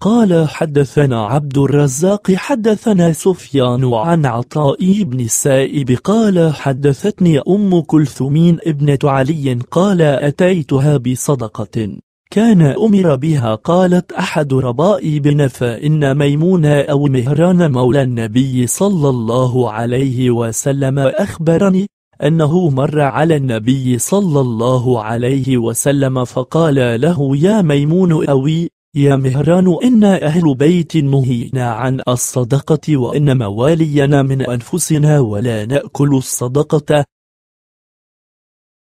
قال حدثنا عبد الرزاق حدثنا سفيان عن عطاء بن السائب قال حدثتني أم كلثوم ابنة علي قال أتيتها بصدقة كان أمر بها قالت أحد ربائي بن فإن ميمون أو مهران مولى النبي صلى الله عليه وسلم أخبرني أنه مر على النبي صلى الله عليه وسلم فقال له يا ميمون أوي يا مهران إنا أهل بيت نهينا عن الصدقة وإن موالينا من أنفسنا ولا نأكل الصدقة